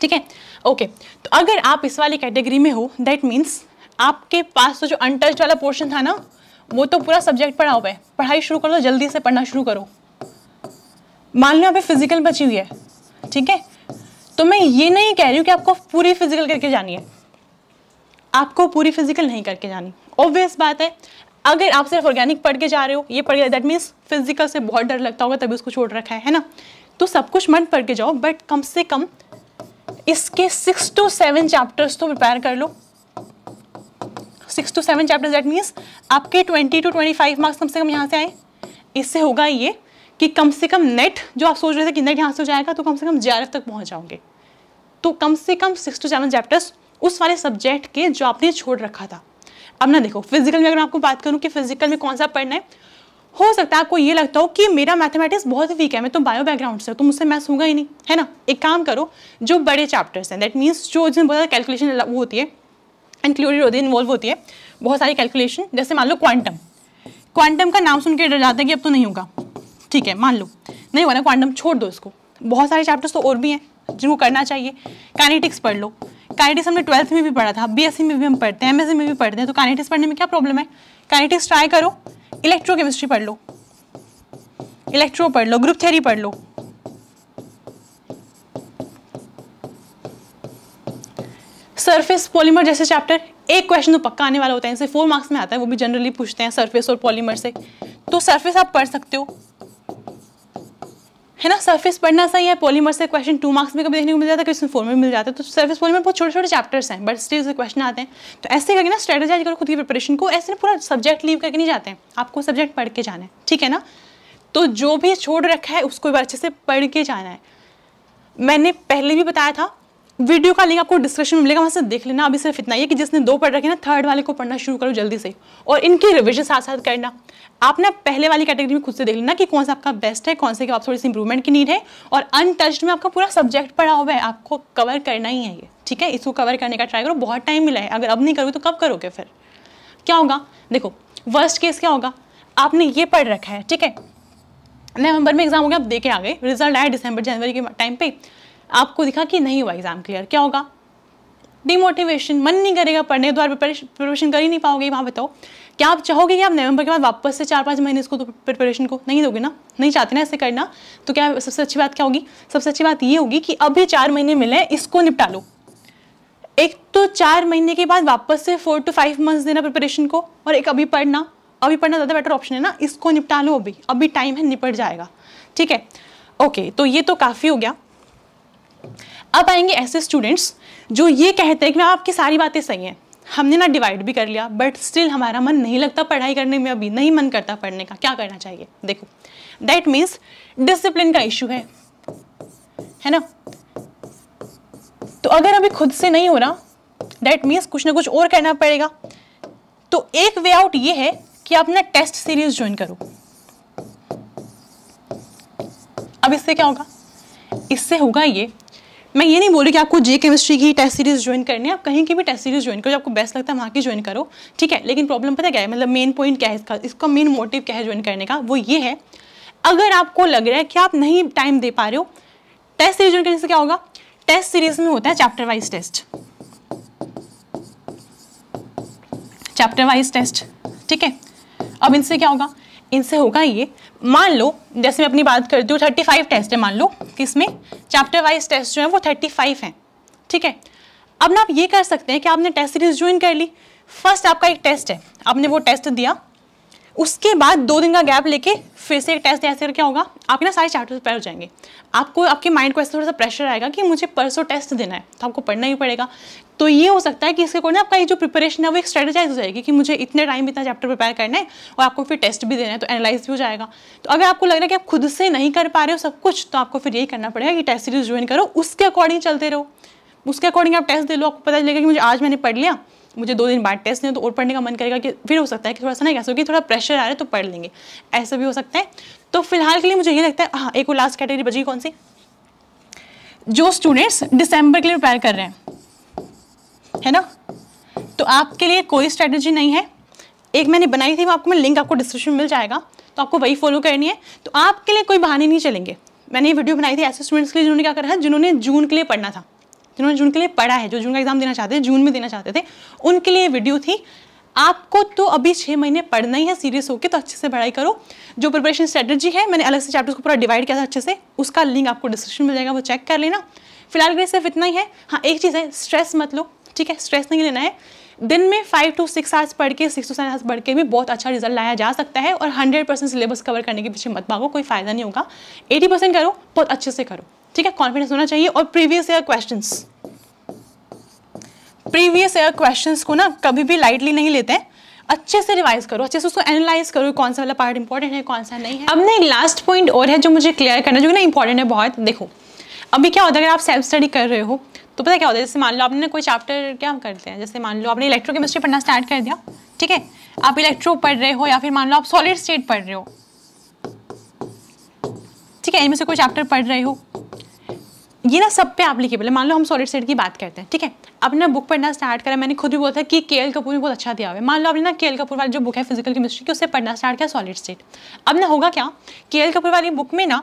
ठीक है ओके तो अगर आप इस वाली कैटेगरी में हो दैट मीन्स आपके पास तो जो अनटच्ड वाला पोर्शन था ना वो तो पूरा सब्जेक्ट पढ़ा हुआ है पढ़ाई शुरू करो जल्दी से पढ़ना शुरू करो मान लो आप फिजिकल बची हुई है ठीक है तो मैं ये नहीं कह रही हूँ कि आपको पूरी फिजिकल करके जानी है आपको पूरी फिजिकल नहीं करके जानी ऑब्वियस बात है अगर आप सिर्फ ऑर्गेनिक पढ़ के जा रहे हो ये पढ़ गया दैट मीन्स फिजिकल से बहुत डर लगता होगा तभी उसको छोड़ रखा है है ना तो सब कुछ मन पढ़ के जाओ बट कम से कम इसके सिक्स टू सेवन चैप्टर्स तो प्रिपेयर कर लो six to seven chapters that means आपके twenty to twenty five marks कम से कम यहाँ से आए इससे होगा ये कि कम से कम नेट जो आप सोच रहे थे कि नेट यहाँ से हो जाएगा तो कम से कम जे तक पहुँच जाओगे तो कम से कम सिक्स टू सेवन चैप्टर्स उस वाले सब्जेक्ट के जो आपने छोड़ रखा था अब ना देखो फिजिकल में अगर मैं आपको बात करूँ कि फिजिकल में कौन सा पढ़ना है हो सकता है आपको ये लगता हो कि मेरा मैथमेटिक्स बहुत ही वीक है मैं तो बायो बैकग्राउंड से तो मुझसे मैथ्स होगा ही नहीं है ना एक काम करो जो बड़े चैप्टर्स हैं दैट मीन्स जो जिसमें बहुत ज़्यादा कैलकुलेशन वो होती है इंक्लूडेड होती है इन्वॉल्व होती है बहुत सारी कैलकुलेशन जैसे मान लो क्वांटम क्वांटम का नाम सुन के डर जाता है कि अब तो नहीं होगा ठीक है मान लो नहीं होगा ना क्वांटम छोड़ दो इसको बहुत सारे चैप्टर्स तो और भी हैं जिनको करना चाहिए काइनेटिक्स पढ़ लो काइनेटिक्स हमने ट्वेल्थ में भी पढ़ा था बीएससी e में भी हम पढ़ते हैं एमएससी e में भी पढ़ते हैं तो काइनेटिक्स पढ़ने में क्या प्रॉब्लम है काइनेटिक्स ट्राई करो इलेक्ट्रोकेमिस्ट्री पढ़ लो इलेक्ट्रो पढ़ लो ग्रुप थ्योरी पढ़ लो सरफेस पॉलीमर जैसे चैप्टर एक क्वेश्चन तो पक्का आने वाला होता है इनसे फोर मार्क्स में आता है वो भी जनरली पूछते हैं सरफेस और पॉलीमर से तो सरफेस आप पढ़ सकते हो है ना सर्फेस पढ़ना सही है पॉलीमर से क्वेश्चन टू मार्क्स में कभी देखने को मिल जाता है क्वेश्चन फोर में मिल जाता है तो सर्फेस पॉलीमर बहुत छोटे छोटे चैप्टर्स हैं बट स्टिल से क्वेश्चन आते हैं तो ऐसे करके ना स्ट्रेटेजाइज करो खुद की प्रिपरेशन को ऐसे ना पूरा सब्जेक्ट लीव करके नहीं जाते हैं आपको सब्जेक्ट पढ़ के जाना है ठीक है ना तो जो भी छोड़ रखा है उसको अच्छे से पढ़ के जाना है मैंने पहले भी बताया था वीडियो का लिंक आपको डिस्क्रिप्शन में मिलेगा वहाँ से देख लेना अभी सिर्फ इतना ही है कि जिसने दो पढ़ रखे ना थर्ड वाले को पढ़ना शुरू करो जल्दी से और इनकी रिविजन साथ साथ करना आपने पहले वाली कैटेगरी में खुद से देख लेना कि कौन सा आपका बेस्ट है कौन से आप थोड़ी सी इंप्रूवमेंट की नीड है और अनटच्ड में आपका पूरा सब्जेक्ट पढ़ा हुआ है आपको कवर करना ही है ये ठीक है इसको कवर करने का ट्राई करो बहुत टाइम मिला है अगर अब नहीं करोगे तो कब करोगे फिर क्या होगा देखो वर्स्ट केस क्या होगा आपने ये पढ़ रखा है ठीक है नवंबर में एग्जाम हो गया आप देखे आ गए रिजल्ट आया दिसंबर जनवरी के टाइम पे आपको दिखा कि नहीं हुआ एग्ज़ाम क्लियर क्या होगा डिमोटिवेशन मन नहीं करेगा पढ़ने द्वारा प्रिपरेशन कर ही नहीं पाओगे वहाँ बताओ क्या आप चाहोगे कि आप नवंबर के बाद वापस से चार पाँच महीने इसको तो प्रिपरेशन को नहीं दोगे ना नहीं चाहते ना ऐसे करना तो क्या सबसे अच्छी बात क्या होगी सबसे अच्छी बात ये होगी कि अभी चार महीने मिले इसको निपटा लो एक तो चार महीने के बाद वापस से फोर टू फाइव मंथ्स देना प्रिपरेशन को और एक अभी पढ़ना अभी पढ़ना ज़्यादा बेटर ऑप्शन है ना इसको निपटा लो अभी अभी टाइम है निपट जाएगा ठीक है ओके तो ये तो काफ़ी हो गया अब आएंगे ऐसे स्टूडेंट्स जो ये कहते हैं कि मैं आपकी सारी बातें सही हैं हमने ना डिवाइड भी कर लिया बट स्टिल हमारा मन नहीं लगता पढ़ाई करने में अभी नहीं मन करता पढ़ने का क्या करना चाहिए देखो दैट मीन्स डिसिप्लिन का इशू है है ना तो अगर अभी खुद से नहीं हो रहा दैट मीन्स कुछ ना कुछ और करना पड़ेगा तो एक वे आउट ये है कि आप ना टेस्ट सीरीज ज्वाइन करो अब इससे क्या होगा इससे होगा ये मैं ये नहीं बोल रही कि आपको जे केमिस्ट्री की टेस्ट सीरीज ज्वाइन करनी है आप कहीं की भी टेस्ट सीरीज ज्वाइन करो आपको बेस्ट लगता है वहाँ की ज्वाइन करो ठीक है लेकिन प्रॉब्लम पता क्या है मतलब मेन पॉइंट क्या है इसका इसका मेन मोटिव क्या है ज्वाइन करने का वो ये है अगर आपको लग रहा है कि आप नहीं टाइम दे पा रहे हो टेस्ट सीरीज ज्वाइन करने से क्या होगा टेस्ट सीरीज में होता है chapter wise test chapter wise test ठीक है अब इनसे क्या होगा इनसे होगा ये मान लो जैसे मैं अपनी बात करती हूँ थर्टी फाइव टेस्ट है मान लो इसमें चैप्टर वाइज टेस्ट जो है वो थर्टी फाइव हैं ठीक है अब ना आप ये कर सकते हैं कि आपने टेस्ट सीरीज ज्वाइन कर ली फर्स्ट आपका एक टेस्ट है आपने वो टेस्ट दिया उसके बाद दो दिन का गैप लेके फिर से एक टेस्ट ऐसे करके होगा आपके ना सारे चैप्टर पेयर हो जाएंगे आपको आपके माइंड को ऐसा थोड़ा सा प्रेशर आएगा कि मुझे परसों टेस्ट देना है तो आपको पढ़ना ही पड़ेगा तो ये हो सकता है कि इसके अकॉर्डिंग आपका ये जो प्रिपरेशन है वो एक स्ट्रेटेजाइज हो जाएगी कि मुझे इतने टाइम इतना चैप्टर प्रिपेयर करना है और आपको फिर टेस्ट भी देना है तो एनालाइज भी हो जाएगा तो अगर आपको लग रहा है कि आप खुद से नहीं कर पा रहे हो सब कुछ तो आपको फिर यही करना पड़ेगा कि टेस्ट सीरीज ज्वाइन करो उसके अकॉर्डिंग चलते रहो उसके अकॉर्डिंग आप टेस्ट दे लो आपको पता चलेगा कि मुझे आज मैंने पढ़ लिया मुझे दो दिन बाद टेस्ट नहीं तो और पढ़ने का मन करेगा कि फिर हो सकता है कि थोड़ा सा ना कैसे कि थोड़ा प्रेशर आ रहा है तो पढ़ लेंगे ऐसा भी हो सकता है तो फिलहाल के लिए मुझे ये लगता है हाँ एक और लास्ट कैटेगरी बची कौन सी जो स्टूडेंट्स दिसंबर के लिए प्रिपेयर कर रहे हैं है ना तो आपके लिए कोई स्ट्रैटेजी नहीं है एक मैंने बनाई थी वो आपको मैं लिंक आपको डिस्क्रिप्शन मिल जाएगा तो आपको वही फॉलो करनी है तो आपके लिए कोई बहाने नहीं चलेंगे मैंने ये वीडियो बनाई थी ऐसे स्टूडेंट्स के लिए जिन्होंने क्या करा है जिन्होंने जून के लिए पढ़ना था जिन्होंने जून के लिए पढ़ा है जो जून का एग्जाम देना चाहते हैं जून में देना चाहते थे उनके लिए वीडियो थी आपको तो अभी छः महीने पढ़ना ही है सीरियस होकर तो अच्छे से पढ़ाई करो जो प्रिपरेशन स्ट्रेटजी है मैंने अलग से चैप्टर्स को पूरा डिवाइड किया था अच्छे से उसका लिंक आपको डिस्क्रिप्शन मिल जाएगा वो चेक कर लेना फिलहाल के लिए सिर्फ इतना ही है हाँ एक चीज़ है स्ट्रेस मत लो ठीक है स्ट्रेस नहीं लेना है दिन में फाइव टू सिक्स आवर्स पढ़ के सिक्स टू सेवन आवर्स पढ़ के भी बहुत अच्छा रिजल्ट लाया जा सकता है और हंड्रेड परसेंट सिलेबस कवर करने के पीछे मत भागो कोई फायदा नहीं होगा एटी परसेंट करो बहुत अच्छे से करो ठीक है कॉन्फिडेंस होना चाहिए और previous year question previous year question को ना कभी भी लाइटली नहीं लेते हैं अच्छे से रिवाइज करो अच्छे से उसको एनालाइज करो कौन सा वाला पार्ट इंपॉर्टेंट है कौन सा नहीं है अब ना एक लास्ट पॉइंट और है जो मुझे क्लियर करना जो ना इंपॉर्टेंट है बहुत देखो अभी क्या होता है अगर आप सेल्फ स्टडी कर रहे हो तो पता क्या होता है जैसे मान लो आपने कोई चैप्टर क्या करते हैं जैसे मान लो आपने इलेक्ट्रोकेमिस्ट्री पढ़ना स्टार्ट कर दिया ठीक है आप इलेक्ट्रो पढ़ रहे हो या फिर मान लो आप सॉलिड स्टेट पढ़ रहे हो ठीक है इनमें से कोई चैप्टर पढ़ रहे हो ये ना सब पे एप्लीकेबल है मान लो हम सॉलिड स्टेट की बात करते हैं ठीक है अपने बुक पढ़ना स्टार्ट करा मैंने खुद भी बोला था कि के एल कपूर ने बहुत अच्छा दिया हुआ है मान लो आपने ना के एल कपूर वाली जो बुक है फिजिकल केमिस्ट्री की उसे पढ़ना स्टार्ट किया सॉलिड स्टेट अब ना होगा क्या के एल कपूर वाली बुक में ना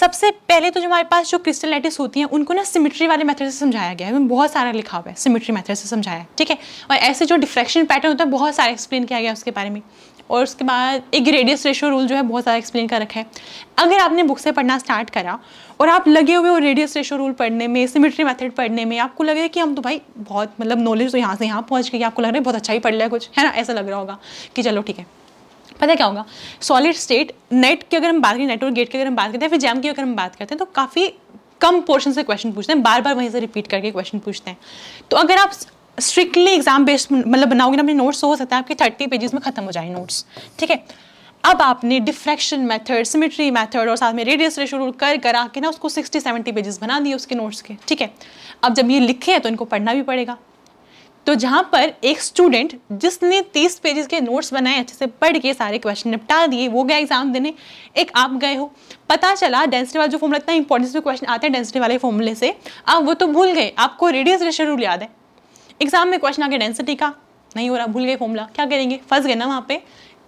सबसे पहले तो जो हमारे पास जो लाइटिस होती हैं उनको ना सिमिट्री वाले मेथड से समझाया गया है बहुत सारा लिखा हुआ है सिमिट्री मेथड से समझाया ठीक है और ऐसे जो डिफ्रेक्शन पैटर्न होता है बहुत सारा एक्सप्लेन किया गया उसके बारे में और उसके बाद एक रेडियस रेशो रूल जो है बहुत सारा एक्सप्लेन कर रखा है अगर आपने बुक से पढ़ना स्टार्ट करा और आप लगे हुए हो रेडियस रेशो रूल पढ़ने में सिमिट्री मेथड पढ़ने में आपको लग रहा है कि हम तो भाई बहुत मतलब नॉलेज तो यहाँ से यहाँ पहुँच गई आपको लग रहा है बहुत अच्छा ही पढ़ लिया कुछ है ना ऐसा लग रहा होगा कि चलो ठीक है पता क्या होगा सॉलिड स्टेट नेट की अगर हम बात करें नेटवर्क गेट की अगर हम बात करते हैं फिर जैम की अगर हम बात करते हैं तो काफ़ी कम पोर्शन से क्वेश्चन पूछते हैं बार बार वहीं से रिपीट करके क्वेश्चन पूछते हैं तो अगर आप स्ट्रिक्टली एग्जाम बेस्ड मतलब बनाओगे ना अपने नोट्स तो हो सकता है आपके थर्टी पेजेस में खत्म हो जाए नोट्स ठीक है अब आपने डिफ्रैक्शन मेथड सिमेट्री मेथड और साथ में रेडियस रेशो रूल कर करा के ना उसको 60 70 पेजेस बना दिए उसके नोट्स के ठीक है अब जब ये लिखे हैं तो इनको पढ़ना भी पड़ेगा तो जहाँ पर एक स्टूडेंट जिसने 30 पेजेस के नोट्स बनाए अच्छे से पढ़ के सारे क्वेश्चन निपटा दिए वो गया एग्जाम देने एक आप गए हो पता चला डेंसिटी वाला जो फॉर्मूला इतना इंपॉर्टेंस में क्वेश्चन आते हैं डेंसिटी वाले फॉर्मूले से आप वो तो भूल गए आपको रेडियस रेशो रूल याद है एग्जाम में क्वेश्चन आ गया डेंसिटी का नहीं हो रहा भूल गए फॉर्मूला क्या करेंगे फंस गए ना वहाँ पे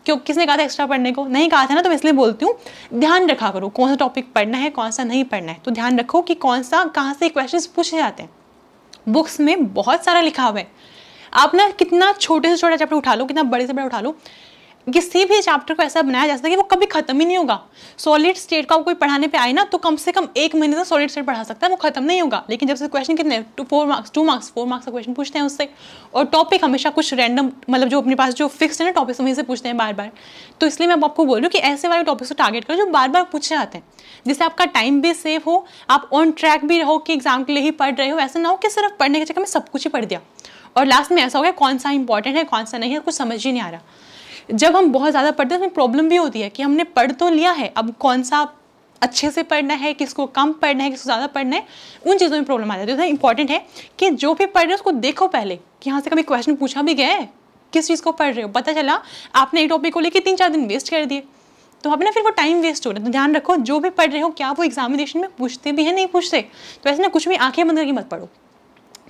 क्यों किसने कहा था एक्स्ट्रा पढ़ने को नहीं कहा था ना तो मैं इसलिए बोलती हूँ ध्यान रखा करो कौन सा टॉपिक पढ़ना है कौन सा नहीं पढ़ना है तो ध्यान रखो कि कौन सा कहाँ से क्वेश्चन पूछे जाते हैं बुक्स में बहुत सारा लिखा हुआ है आप ना कितना छोटे से छोटा चैप्टर उठा लो कितना बड़े से बड़ा उठा लो किसी भी चैप्टर को ऐसा बनाया जा सकता है कि वो कभी खत्म ही नहीं होगा सॉलिड स्टेट का कोई पढ़ाने पे आए ना तो कम से कम एक महीने तक सॉलिड स्टेट पढ़ा सकता है वो खत्म नहीं होगा लेकिन जब से क्वेश्चन कितने two four marks two marks four marks का क्वेश्चन पूछते हैं उससे और टॉपिक हमेशा कुछ रैंडम मतलब जो अपने पास जो फिक्स है ना टॉपिक्स वहीं से पूछते हैं बार बार तो इसलिए मैं आपको बोल रही हूँ कि ऐसे वाले टॉपिक्स को टारगेट करो जो बार बार पूछे जाते हैं जिससे आपका टाइम भी सेव हो आप ऑन ट्रैक भी रहो कि एग्जाम के लिए ही पढ़ रहे हो ऐसा ना हो कि सिर्फ पढ़ने के चक्कर में सब कुछ ही पढ़ दिया और लास्ट में ऐसा हो गया कौन सा इंपॉर्टेंट है कौन सा नहीं है कुछ समझ ही नहीं आ रहा जब हम बहुत ज़्यादा पढ़ते हैं उसमें तो प्रॉब्लम भी होती है कि हमने पढ़ तो लिया है अब कौन सा अच्छे से पढ़ना है किसको कम पढ़ना है किसको ज़्यादा पढ़ना है उन चीज़ों में प्रॉब्लम आ जाती है इंपॉर्टेंट है कि जो भी पढ़ रहे हो उसको देखो पहले कि यहाँ से कभी क्वेश्चन पूछा भी गया है किस चीज़ को पढ़ रहे हो पता चला आपने एक टॉपिक को लेकर तीन चार दिन वेस्ट कर दिए तो आपने फिर वो टाइम वेस्ट हो रहा है तो ध्यान रखो जो भी पढ़ रहे हो क्या वो एग्जामिनेशन में पूछते भी हैं नहीं पूछते तो ऐसे ना कुछ भी आंखें बंद करके मत पढ़ो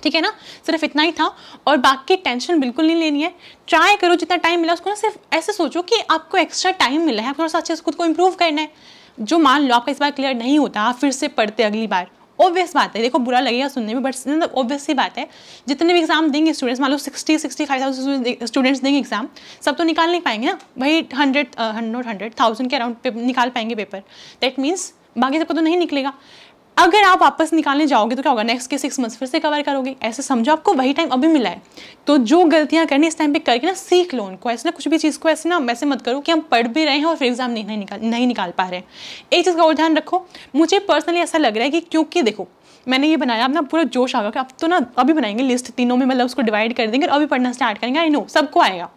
ठीक है ना सिर्फ इतना ही था और बाकी टेंशन बिल्कुल नहीं लेनी है ट्राई करो जितना टाइम मिला उसको ना सिर्फ ऐसे सोचो कि आपको एक्स्ट्रा टाइम मिला है थोड़ा सा अच्छे से खुद को इम्प्रूव करना है जो मान लो आपका इस बार क्लियर नहीं होता आप फिर से पढ़ते अगली बार ऑब्वियस बात है देखो बुरा लगेगा सुनने में बट मतलब ऑब्वियस ही बात है जितने भी एग्जाम देंगे स्टूडेंट्स मान लो sixty sixty five thousand students देंगे एग्जाम सब तो निकाल नहीं पाएंगे ना भाई हंड्रेड नॉट हंड्रेड थाउजेंड के अराउंड निकाल पाएंगे पेपर दैट मीन्स बाकी सबको तो नहीं निकलेगा अगर आप वापस निकालने जाओगे तो क्या होगा नेक्स्ट के सिक्स मंथ्स फिर से कवर करोगे ऐसे समझो आपको वही टाइम अभी मिला है तो जो गलतियां करनी इस टाइम पे करके ना सीख लो उनको ऐसे ना कुछ भी चीज़ को ऐसे ना वैसे मत करो कि हम पढ़ भी रहे हैं और फिर एग्जाम नहीं, नहीं निकाल नहीं निकाल पा रहे एक चीज़ का और ध्यान रखो मुझे पर्सनली ऐसा लग रहा है कि क्योंकि देखो मैंने ये बनाया अब ना पूरा जोश आ गया कि अब तो ना अभी बनाएंगे लिस्ट तीनों में मतलब उसको डिवाइड कर देंगे और अभी पढ़ना स्टार्ट करेंगे आई नो सबको आएगा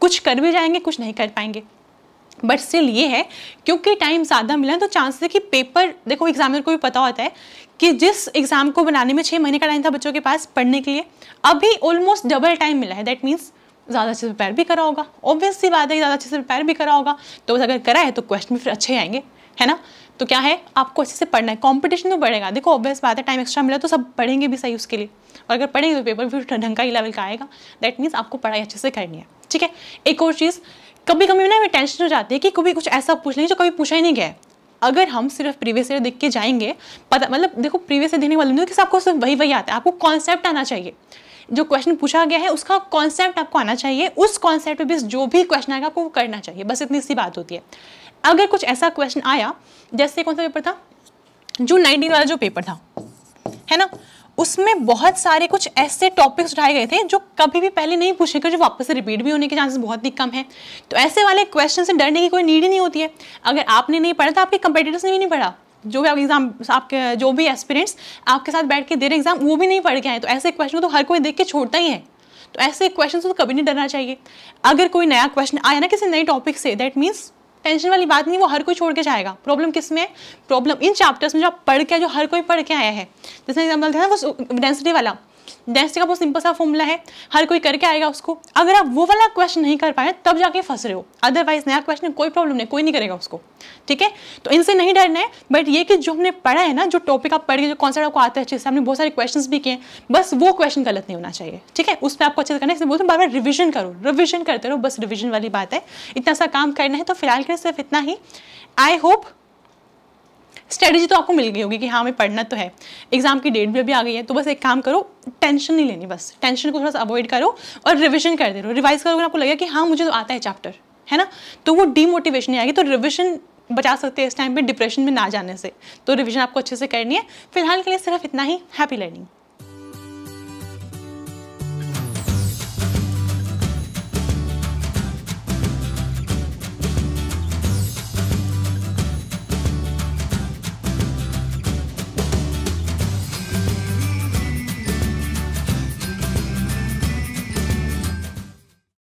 कुछ कर भी जाएंगे कुछ नहीं कर पाएंगे बट स्टिल ये है क्योंकि टाइम ज़्यादा मिला तो चांसेस है कि पेपर देखो एग्जामिनर को भी पता होता है कि जिस एग्ज़ाम को बनाने में छः महीने का टाइम था बच्चों के पास पढ़ने के लिए अभी ऑलमोस्ट डबल टाइम मिला है दैट मीन्स ज़्यादा अच्छे से प्रिपेयर भी करा होगा ऑब्वियसली बात है ज़्यादा अच्छे से प्रिपेयर भी करा होगा तो अगर करा है तो क्वेश्चन भी फिर अच्छे आएंगे है ना तो क्या है आपको अच्छे से पढ़ना है कॉम्पिटिशन तो बढ़ेगा देखो ऑब्वियस बात है टाइम एक्स्ट्रा मिला तो सब पढ़ेंगे भी सही उसके लिए और अगर पढ़ेंगे तो पेपर भी ढंग का ही लेवल का आएगा दैट मीन्स आपको पढ़ाई अच्छे से करनी है ठीक है एक और चीज़ कभी कभी ना हमें टेंशन हो जाती है कि कभी कुछ ऐसा पूछ लेंगे जो कभी पूछा ही नहीं गया अगर हम सिर्फ प्रीवियस ईयर देख के जाएंगे पता मतलब देखो प्रीवियस ईयर देखने वाले नहीं आपको सिर्फ वही वही आता है आपको कॉन्सेप्ट आना चाहिए जो क्वेश्चन पूछा गया है उसका कॉन्सेप्ट आपको आना चाहिए उस कॉन्सेप्ट पे बेस जो भी क्वेश्चन आएगा आपको करना चाहिए बस इतनी सी बात होती है अगर कुछ ऐसा क्वेश्चन आया जैसे कौन सा पेपर था जून नाइनटीन वाला जो पेपर था है ना उसमें बहुत सारे कुछ ऐसे टॉपिक्स उठाए गए थे जो कभी भी पहले नहीं पूछे गए जो वापस से रिपीट भी होने के चांसेस बहुत ही कम है तो ऐसे वाले क्वेश्चन से डरने की कोई नीड ही नहीं होती है अगर आपने नहीं पढ़ा तो आपके कंपेटिटर्स ने भी नहीं पढ़ा जो भी आप एग्जाम आपके जो भी एस्पिरेंट्स आपके साथ बैठ के दे रहे एग्जाम वो भी नहीं पढ़ के आए तो ऐसे क्वेश्चन तो हर कोई देख के छोड़ता ही है तो ऐसे क्वेश्चन तो कभी नहीं डरना चाहिए अगर कोई नया क्वेश्चन आया ना किसी नए topic say that means tension वाली बात नहीं वो हर कोई छोड़ के जाएगा प्रॉब्लम किस में प्रॉब्लम इन चैप्टर्स में जो आप पढ़ के जो हर कोई पढ़ के आया है जैसे एग्जाम्पल था वो डेंसिटी वाला नेक्स्ट का बहुत सिंपल सा फॉर्मूला है हर कोई करके आएगा उसको अगर आप वो वाला क्वेश्चन नहीं कर पाए तब जाके फंस रहे हो अदरवाइज नया क्वेश्चन कोई प्रॉब्लम नहीं कोई नहीं करेगा उसको ठीक है तो इनसे नहीं डरना है बट ये कि जो हमने पढ़ा है ना जो टॉपिक आप पढ़ जो कॉन्सेप्ट आपको आता है अच्छे से हमने बहुत सारे क्वेश्चन भी किए बस वो क्वेश्चन गलत नहीं होना चाहिए ठीक है उसमें आपको अच्छे से करना है बोलते हैं बार बार रिविजन करो रिविजन करते रहो बस रिविजन वाली बात है इतना सा काम करना है तो फिलहाल के लिए सिर्फ इतना ही आई होप स्ट्रेटेजी तो आपको मिल गई होगी कि हाँ हमें पढ़ना तो है एग्जाम की डेट भी अभी आ गई है तो बस एक काम करो टेंशन नहीं लेनी बस टेंशन को थोड़ा सा अवॉइड करो और रिविजन कर दे रो रिवाइज करोगे आपको लगेगा कि हाँ मुझे तो आता है चैप्टर है ना तो वो डीमोटिवेशन नहीं आएगी तो रिविजन बचा सकते हैं इस टाइम पर डिप्रेशन में ना जाने से तो रिविजन आपको अच्छे से करनी है फिलहाल के लिए सिर्फ इतना ही हैप्पी लर्निंग